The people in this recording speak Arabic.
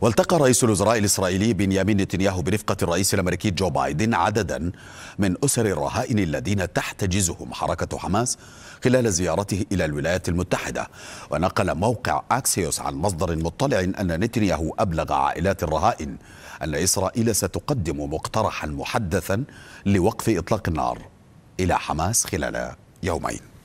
والتقى رئيس الوزراء الإسرائيلي بنيامين نتنياهو برفقة الرئيس الأمريكي جو بايدن عددا من أسر الرهائن الذين تحتجزهم حركة حماس خلال زيارته إلى الولايات المتحدة ونقل موقع أكسيوس عن مصدر مطلع أن نتنياهو أبلغ عائلات الرهائن أن إسرائيل ستقدم مقترحا محدثا لوقف إطلاق النار إلى حماس خلال يومين